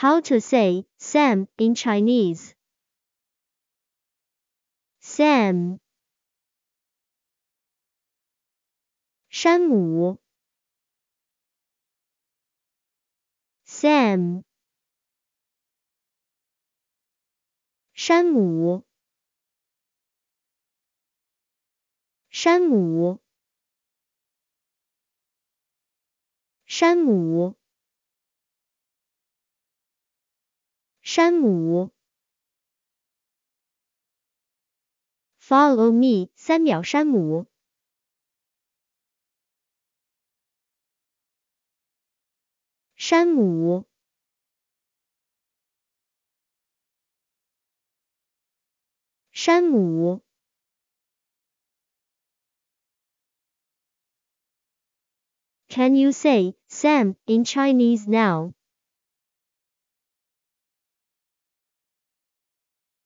How to say Sam in Chinese. Sam 山姆 Sam 山姆山姆山姆山姆，Follow me，三秒山姆。山姆山姆，Can you say Sam in Chinese now?